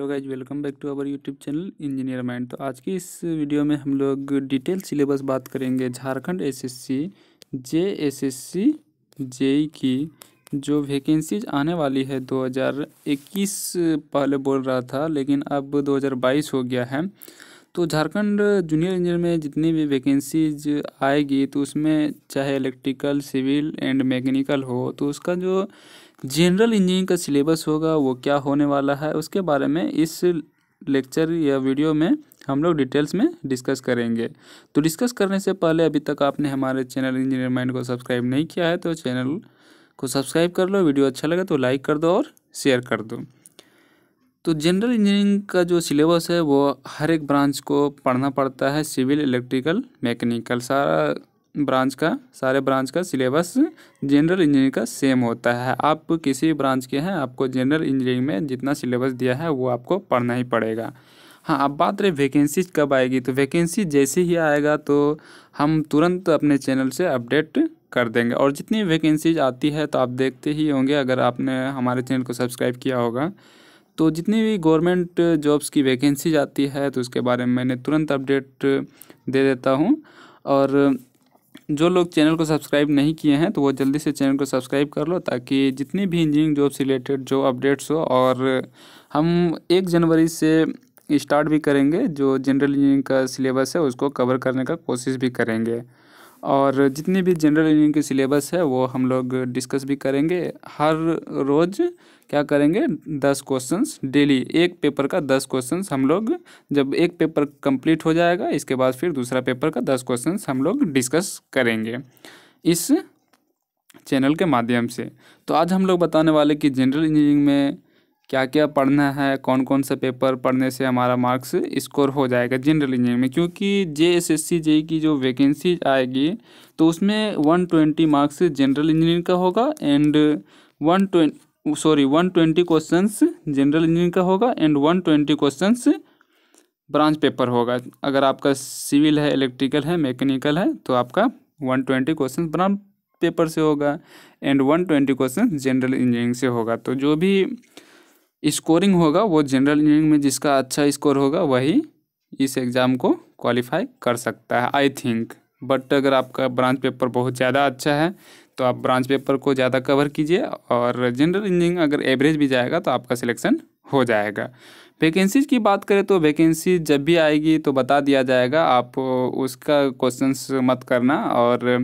hello guys welcome back to our YouTube channel engineer mind तो आज की इस वीडियो में हम लोग डिटेल सिलेबस बात करेंगे झारखंड एसएससी जेएसएससी जेई की जो वैकेंसीज आने वाली है 2021 पहले बोल रहा था लेकिन अब 2022 हो गया है तो झारखंड जूनियर इंजीनियर में जितनी भी वैकेंसीज आएगी तो उसमें चाहे इलेक्ट्रिकल सिविल एंड मैकेनिकल हो तो उसका जो जनरल इंजीनियरिंग का सिलेबस होगा वो क्या होने वाला है उसके बारे में इस लेक्चर या वीडियो में हम लोग डिटेल्स में डिस्कस करेंगे तो डिस्कस करने से पहले अभी तक आपने हमारे चैनल इंजीनियर माइंड को सब्सक्राइब नहीं किया है तो चैनल को सब्सक्राइब कर लो वीडियो अच्छा लगे तो लाइक कर दो और शेयर कर दो तो जनरल इंजीनियरिंग का जो सिलेबस है वो हर एक ब्रांच को पढ़ना पड़ता है सिविल इलेक्ट्रिकल मैकेनिकल सारा ब्रांच का सारे ब्रांच का सिलेबस जनरल इंजीनियरिंग का सेम होता है आप किसी ब्रांच के हैं आपको जनरल इंजीनियरिंग में जितना सिलेबस दिया है वो आपको पढ़ना ही पड़ेगा हाँ अब बात रहे वैकेंसी कब आएगी तो वैकेंसी जैसे ही आएगा तो हम तुरंत अपने चैनल से अपडेट कर देंगे और जितनी वैकेंसीज आती है तो आप देखते ही होंगे अगर आपने हमारे चैनल को सब्सक्राइब किया होगा तो जितनी भी गवर्नमेंट जॉब्स की वैकेंसी आती है तो उसके बारे में मैंने तुरंत अपडेट दे देता हूँ और जो लोग चैनल को सब्सक्राइब नहीं किए हैं तो वो जल्दी से चैनल को सब्सक्राइब कर लो ताकि जितनी भी इंजीनियरिंग जॉब से रिलेटेड जो अपडेट्स हो और हम एक जनवरी से स्टार्ट भी करेंगे जो जनरल इंजीनियरिंग का सिलेबस है उसको कवर करने का कोशिश भी करेंगे और जितनी भी जनरल इंजीनियरिंग की सिलेबस है वो हम लोग डिस्कस भी करेंगे हर रोज़ क्या करेंगे दस क्वेश्चंस डेली एक पेपर का दस क्वेश्चंस हम लोग जब एक पेपर कंप्लीट हो जाएगा इसके बाद फिर दूसरा पेपर का दस क्वेश्चंस हम लोग डिस्कस करेंगे इस चैनल के माध्यम से तो आज हम लोग बताने वाले कि जनरल इंजीनियरिंग में क्या क्या पढ़ना है कौन कौन सा पेपर पढ़ने से हमारा मार्क्स स्कोर हो जाएगा जनरल इंजीनियरिंग में क्योंकि जे एस एस सी जे की जो वैकेंसी आएगी तो उसमें one twenty marks general engineering का होगा and one twenty sorry one twenty question general engineering का होगा and one twenty question branch paper होगा अगर आपका सिविल है इलेक्ट्रिकल है मैकेनिकल है तो आपका one twenty question branch paper से होगा and one twenty question general engineering से होगा तो जो भी स्कोरिंग होगा वो जनरल इंजीनियरिंग में जिसका अच्छा स्कोर होगा वही इस एग्ज़ाम को क्वालिफाई कर सकता है आई थिंक बट अगर आपका ब्रांच पेपर बहुत ज़्यादा अच्छा है तो आप ब्रांच पेपर को ज़्यादा कवर कीजिए और जनरल इंजीनियरिंग अगर एवरेज भी जाएगा तो आपका सिलेक्शन हो जाएगा वैकेंसीज की बात करें तो वैकेंसी जब भी आएगी तो बता दिया जाएगा आप उसका क्वेश्चंस मत करना और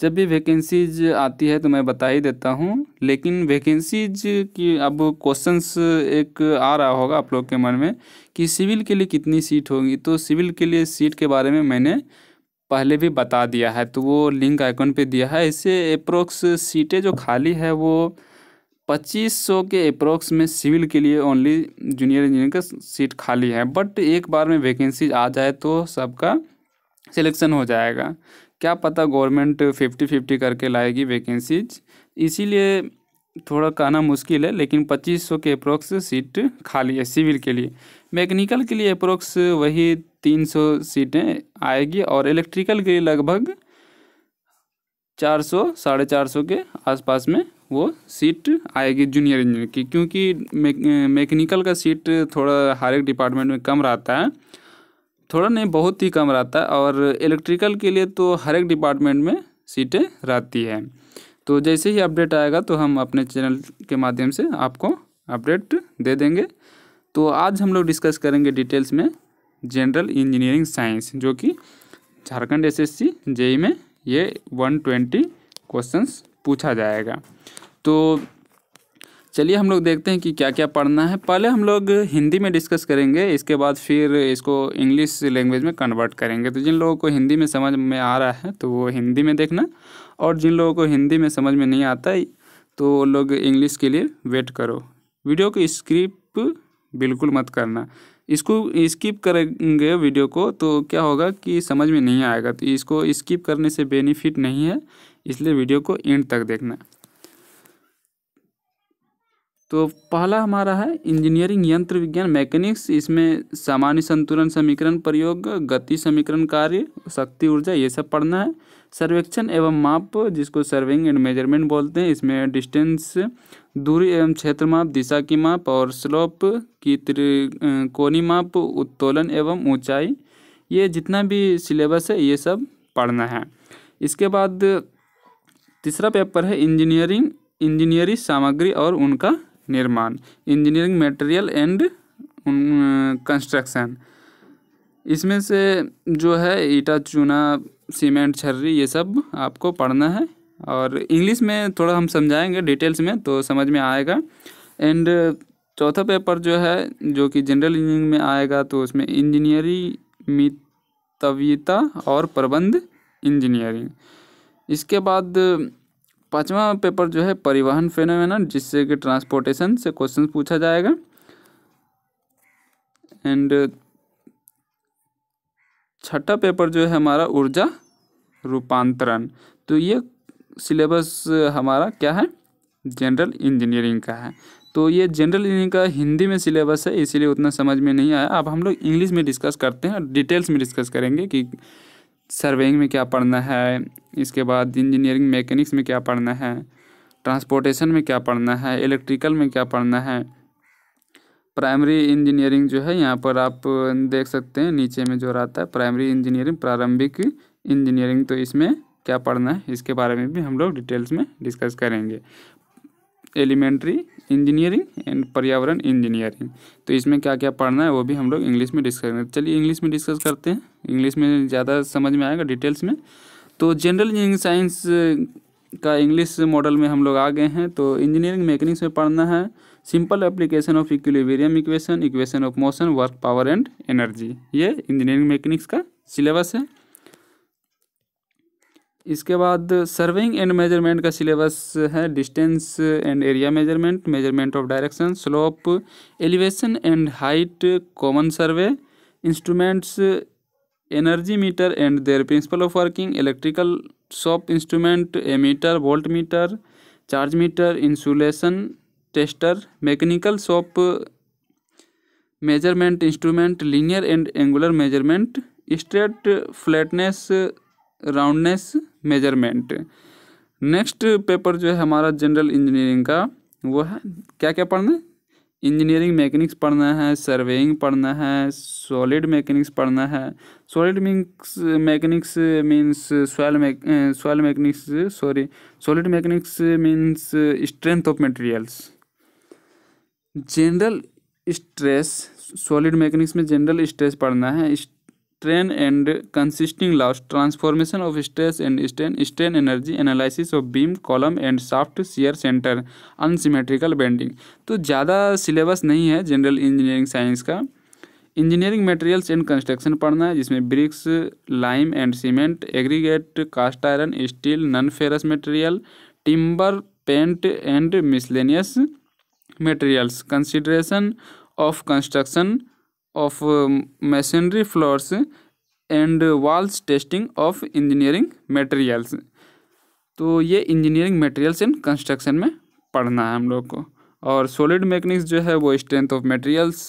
जब भी वैकेंसीज आती है तो मैं बता ही देता हूँ लेकिन वैकेंसीज की अब क्वेश्चंस एक आ रहा होगा आप लोग के मन में कि सिविल के लिए कितनी सीट होगी तो सिविल के लिए सीट के बारे में मैंने पहले भी बता दिया है तो वो लिंक आइकन पे दिया है इससे अप्रोक्स सीटें जो खाली है वो पच्चीस सौ के अप्रोक्स में सिविल के लिए ओनली जूनियर इंजीनियर का सीट खाली है बट एक बार में वैकेंसी आ जाए तो सबका सिलेक्शन हो जाएगा क्या पता गवर्नमेंट फिफ्टी फिफ्टी करके लाएगी वैकेंसीज इसीलिए थोड़ा कहना मुश्किल है लेकिन 2500 के अप्रोक्स सीट खाली है सिविल के लिए मैकेनिकल के लिए अप्रोक्स वही 300 सीटें आएगी और इलेक्ट्रिकल के लिए लगभग 400 सौ साढ़े चार सौ के आसपास में वो सीट आएगी जूनियर इंजीनियर की क्योंकि मैकेनिकल का सीट थोड़ा हर एक डिपार्टमेंट में कम रहता है थोड़ा नहीं बहुत ही कम रहता है और इलेक्ट्रिकल के लिए तो हर एक डिपार्टमेंट में सीटें रहती है तो जैसे ही अपडेट आएगा तो हम अपने चैनल के माध्यम से आपको अपडेट दे देंगे तो आज हम लोग डिस्कस करेंगे डिटेल्स में जनरल इंजीनियरिंग साइंस जो कि झारखंड एसएससी जेई e में ये 120 क्वेश्चंस पूछा जाएगा तो चलिए हम लोग देखते हैं कि क्या क्या पढ़ना है पहले हम लोग हिंदी में डिस्कस करेंगे इसके बाद फिर इसको इंग्लिश लैंग्वेज में कन्वर्ट करेंगे तो जिन लोगों को हिंदी में समझ में आ रहा है तो वो हिंदी में देखना और जिन लोगों को हिंदी में समझ में नहीं आता तो वो लोग इंग्लिश के लिए वेट करो वीडियो को स्क्रिप बिल्कुल मत करना इसको स्किप करेंगे वीडियो को तो क्या होगा कि समझ में नहीं आएगा तो इसको स्किप करने से बेनिफिट नहीं है इसलिए वीडियो को एंड तक देखना तो पहला हमारा है इंजीनियरिंग यंत्र विज्ञान मैकेनिक्स इसमें सामान्य संतुलन समीकरण प्रयोग गति समीकरण कार्य शक्ति ऊर्जा ये सब पढ़ना है सर्वेक्षण एवं माप जिसको सर्विंग एंड मेजरमेंट बोलते हैं इसमें डिस्टेंस दूरी एवं क्षेत्र माप दिशा की माप और स्लोप की त्रिकोणी माप उत्तोलन एवं ऊंचाई ये जितना भी सिलेबस है ये सब पढ़ना है इसके बाद तीसरा पेपर है इंजीनियरिंग इंजीनियरिंग सामग्री और उनका निर्माण इंजीनियरिंग मटेरियल एंड कंस्ट्रक्शन इसमें से जो है ईटा चूना सीमेंट छर्री ये सब आपको पढ़ना है और इंग्लिश में थोड़ा हम समझाएंगे डिटेल्स में तो समझ में आएगा एंड चौथा पेपर जो है जो कि जनरल इंजीनियरिंग में आएगा तो उसमें इंजीनियरिंग मितव्यता और प्रबंध इंजीनियरिंग इसके बाद पाँचवा पेपर जो है परिवहन फेनोमेना जिससे कि ट्रांसपोर्टेशन से क्वेश्चन पूछा जाएगा एंड छठा पेपर जो है हमारा ऊर्जा रूपांतरण तो ये सिलेबस हमारा क्या है जनरल इंजीनियरिंग का है तो ये जनरल इंजीनियरिंग का हिंदी में सिलेबस है इसीलिए उतना समझ में नहीं आया अब हम लोग इंग्लिश में डिस्कस करते हैं और डिटेल्स में डिस्कस करेंगे कि सर्वेइंग में क्या पढ़ना है इसके बाद इंजीनियरिंग मैकेनिक्स में क्या पढ़ना है ट्रांसपोर्टेशन में क्या पढ़ना है इलेक्ट्रिकल में क्या पढ़ना है प्राइमरी इंजीनियरिंग जो है यहाँ पर आप देख सकते हैं नीचे में जो रहता है प्राइमरी इंजीनियरिंग प्रारंभिक इंजीनियरिंग तो इसमें क्या पढ़ना है इसके बारे में भी हम लोग डिटेल्स में डिस्कस करेंगे एलिमेंट्री इंजीनियरिंग एंड पर्यावरण इंजीनियरिंग तो इसमें क्या क्या पढ़ना है वो भी हम लोग इंग्लिश में डिस्कस करेंगे चलिए इंग्लिश में डिस्कस करते हैं इंग्लिश में ज़्यादा समझ में आएगा डिटेल्स में तो जनरल इंजीनियरिंग साइंस का इंग्लिश मॉडल में हम लोग आ गए हैं तो इंजीनियरिंग मैकेनिक्स में पढ़ना है simple application of equilibrium equation equation of motion work power and energy ये इंजीनियरिंग मैकेनिक्स का सिलेबस है इसके बाद सर्विंग एंड मेजरमेंट का सिलेबस है distance and area measurement measurement of direction slope elevation and height common survey instruments energy meter and their principle of working electrical shop instrument ammeter volt meter charge meter insulation tester mechanical shop measurement instrument linear and angular measurement straight flatness roundness measurement next paper जो है हमारा general engineering का वो है क्या क्या पढ़ना है इंजीनियरिंग मैकेनिक्स पढ़ना है सर्वेइंग पढ़ना है सॉलिड मैकेनिक्स पढ़ना है solid means mechanics means soil mech soil mechanics sorry solid mechanics means strength of materials general stress solid mechanics में जनरल स्ट्रेस पढ़ना है strain and consisting laws transformation of stress and strain strain energy analysis of beam column and soft shear centre unsymmetrical bending तो ज़्यादा syllabus नहीं है general engineering science का engineering materials and construction पढ़ना है जिसमें bricks lime and cement aggregate cast iron steel non ferrous material timber paint and miscellaneous materials consideration of construction of um, masonry floors and walls testing of engineering materials तो ये engineering materials and construction में पढ़ना है हम लोग को और solid mechanics जो है वो स्ट्रेंथ ऑफ मटेरियल्स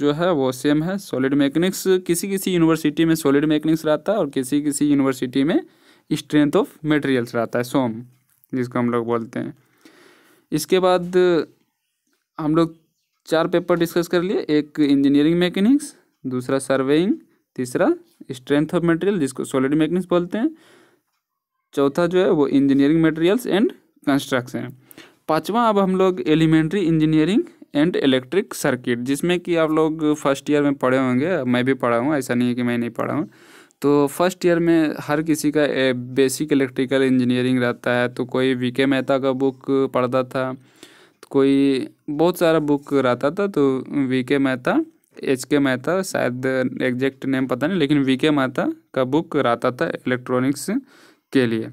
जो है वो सेम है सॉलिड मैकेनिक्स किसी किसी यूनिवर्सिटी में सॉलिड मैकेनिक्स रहता है और किसी किसी यूनिवर्सिटी में स्ट्रेंथ ऑफ मटेरियल्स रहता है सोम जिसको हम लोग बोलते हैं इसके बाद हम लोग चार पेपर डिस्कस कर लिए एक इंजीनियरिंग मैकेनिक्स दूसरा सर्वेइंग तीसरा स्ट्रेंथ ऑफ मटेरियल जिसको सॉलिड मैकेनिक्स बोलते हैं चौथा जो है वो इंजीनियरिंग मटेरियल्स एंड कंस्ट्रक्शन पाँचवा अब हम लोग elementary engineering and electric circuit जिसमें कि आप लोग फर्स्ट ईयर में पढ़े होंगे मैं भी पढ़ा हूँ ऐसा नहीं है कि मैं नहीं पढ़ा हूँ तो फर्स्ट ईयर में हर किसी का बेसिक इलेक्ट्रिकल इंजीनियरिंग रहता है तो कोई वी के मेहता का बुक पढ़ता था कोई बहुत सारा बुक रहता था तो वी के मेहता एच के मेहता शायद एग्जैक्ट नेम पता नहीं लेकिन वी के मेहता का बुक रहता था इलेक्ट्रॉनिक्स के लिए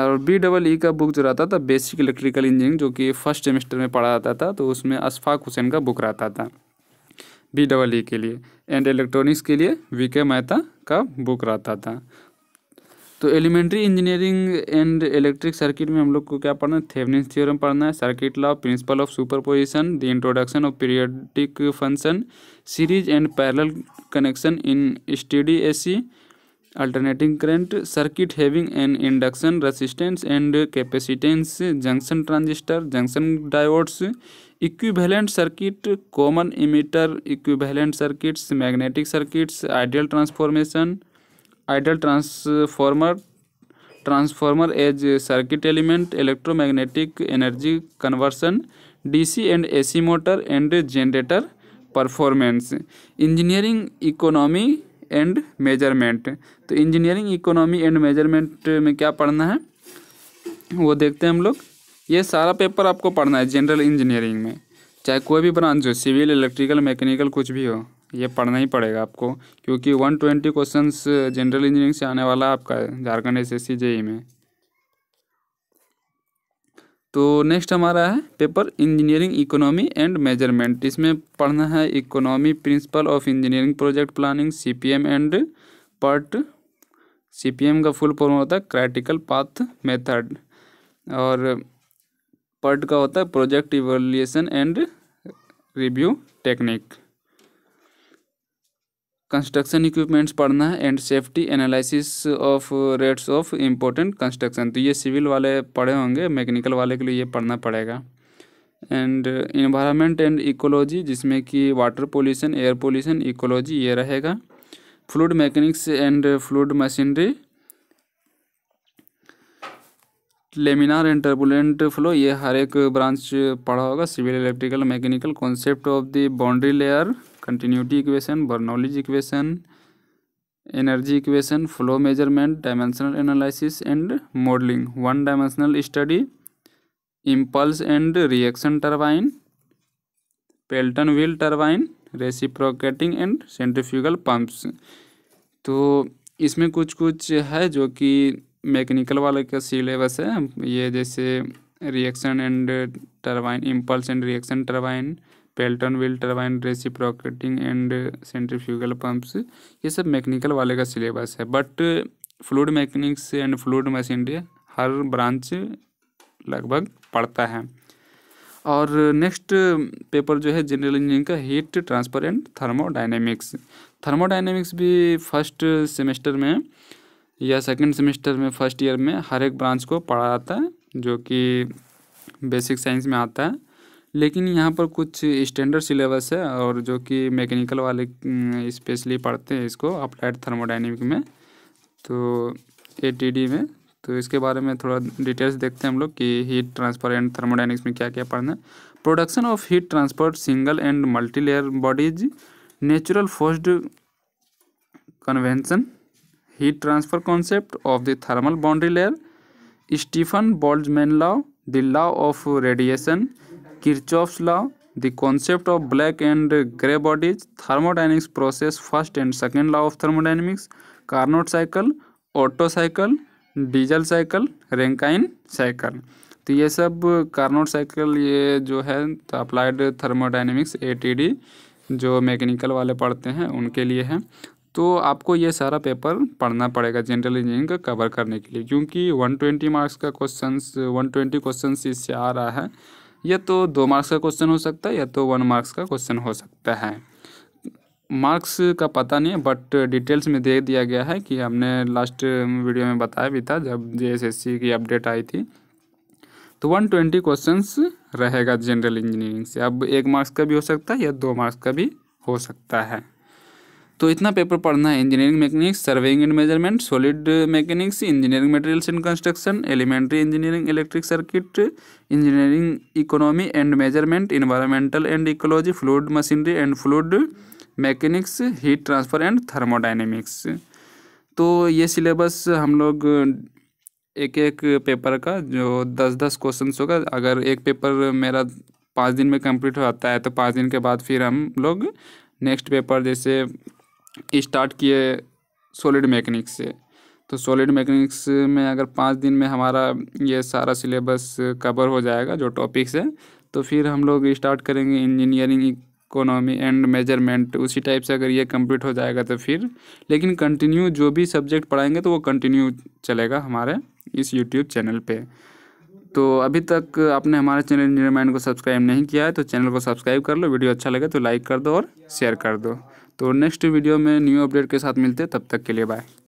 और बी डबल ई का बुक जो रहता था बेसिक इलेक्ट्रिकल इंजीनियरिंग जो कि फर्स्ट सेमेस्टर में पढ़ा जाता था तो उसमें अशफाक हुसैन का बुक रहता था बी डबल ई के लिए एंड इलेक्ट्रॉनिक्स के लिए वी के मेहता का बुक रहता था तो elementary engineering and electric circuit में हम लोग को क्या पढ़ना है थेवनिन थियोरम पढ़ना है circuit law principle of superposition the introduction of periodic function series and parallel connection in study AC alternating current circuit having an induction resistance and capacitance junction transistor junction diodes equivalent circuit common emitter equivalent circuits magnetic circuits ideal transformation ideal transformer transformer as circuit element electromagnetic energy conversion DC and AC motor and generator performance engineering economy and measurement तो engineering economy and measurement में क्या पढ़ना है वो देखते हैं हम लोग ये सारा पेपर आपको पढ़ना है जनरल इंजीनियरिंग में चाहे कोई भी ब्रांच हो सिविल इलेक्ट्रिकल मैकेनिकल कुछ भी हो ये पढ़ना ही पड़ेगा आपको क्योंकि one twenty question general engineering से आने वाला आपका झारखंड एस एस जेई में तो नेक्स्ट हमारा है paper engineering economy and measurement इसमें पढ़ना है economy principle of engineering project planning M and PERT M का फुल फॉर्म होता है क्रैटिकल पाथ मेथड और पार्ट का होता है project evaluation and review technique construction equipments पढ़ना है and safety analysis of rates of important construction तो ये सिविल वाले पढ़े होंगे मैकेनिकल वाले के लिए ये पढ़ना पड़ेगा एंड इन्वायरमेंट एंड इकोलॉजी जिसमें कि water pollution air pollution ecology ये रहेगा fluid mechanics and fluid machinery laminar and turbulent flow ये हर एक ब्रांच पढ़ा होगा civil electrical mechanical concept of the boundary layer continuity equation Bernoulli's equation energy equation flow measurement dimensional analysis and modelling one dimensional study impulse and reaction turbine Pelton wheel turbine reciprocating and centrifugal pumps तो इसमें कुछ कुछ है जो कि mechanical वाले का syllabus है ये जैसे reaction and turbine impulse and reaction turbine Pelton wheel turbine reciprocating and centrifugal pumps ये सब मैकेनिकल वाले का सिलेबस है but fluid mechanics and fluid machinery हर ब्रांच लगभग पड़ता है और नेक्स्ट पेपर जो है जनरल इंजीनियरिंग का heat transfer and thermodynamics thermodynamics भी फर्स्ट सेमेस्टर में या सेकंड सेमेस्टर में फर्स्ट ईयर में हर एक ब्रांच को पढ़ा जाता है जो कि बेसिक साइंस में आता है लेकिन यहाँ पर कुछ स्टैंडर्ड सिलेबस है और जो कि मैकेनिकल वाले स्पेशली हम्म, पढ़ते हैं इसको अप्लाइड थर्मोडाइनमिक में तो ए में तो इसके बारे में थोड़ा डिटेल्स देखते हैं हम लोग कि हीट ट्रांसफर एंड थर्मोडाइनिक्स में क्या क्या पढ़ना है production of heat transfer single and multi layer bodies natural forced convection heat transfer concept of the thermal boundary layer Stefan Boltzmann law the law of radiation Kirchhoff's law the concept of black and grey bodies thermodynamics process first and second law of thermodynamics Carnot cycle Otto cycle diesel cycle Rankine cycle तो ये सब Carnot cycle ये जो है applied thermodynamics डी जो mechanical वाले पढ़ते हैं उनके लिए है तो आपको ये सारा पेपर पढ़ना पड़ेगा जनरल इंजीनियरिंग का कवर करने के लिए क्योंकि 120 मार्क्स का क्वेश्चन 120 क्वेश्चन इससे आ रहा है या तो दो मार्क्स का क्वेश्चन हो सकता है या तो वन मार्क्स का क्वेश्चन हो सकता है मार्क्स का पता नहीं है बट डिटेल्स में दे दिया गया है कि हमने लास्ट वीडियो में बताया भी था जब जे की अपडेट आई थी तो वन ट्वेंटी क्वेश्चन रहेगा जनरल इंजीनियरिंग से अब एक मार्क्स का भी हो सकता है या दो मार्क्स का भी हो सकता है तो इतना पेपर पढ़ना है engineering mechanics surveying and measurement solid mechanics engineering materials and construction elementary engineering electric circuit engineering economy and measurement environmental and ecology fluid machinery and fluid mechanics heat transfer and thermodynamics तो ये syllabus हम लोग एक एक paper का जो दस दस क्वेश्चन होगा अगर एक पेपर मेरा पाँच दिन में कंप्लीट हो जाता है तो पाँच दिन के बाद फिर हम लोग नेक्स्ट पेपर जैसे स्टार्ट किए सॉलिड मैकेनिक्स से तो सॉलिड मैकेनिक्स में अगर पाँच दिन में हमारा ये सारा सिलेबस कवर हो जाएगा जो टॉपिक्स है तो फिर हम लोग स्टार्ट करेंगे इंजीनियरिंग इकोनॉमी एंड मेजरमेंट उसी टाइप से अगर ये कंप्लीट हो जाएगा तो फिर लेकिन कंटिन्यू जो भी सब्जेक्ट पढ़ाएंगे तो वो कंटिन्यू चलेगा हमारे इस यूट्यूब चैनल पे तो अभी तक आपने हमारे चैनल इंजीनियर माइंड को सब्सक्राइब नहीं किया है तो चैनल को सब्सक्राइब कर लो वीडियो अच्छा लगे तो लाइक कर दो और शेयर कर दो तो नेक्स्ट वीडियो में न्यू अपडेट के साथ मिलते तब तक के लिए बाय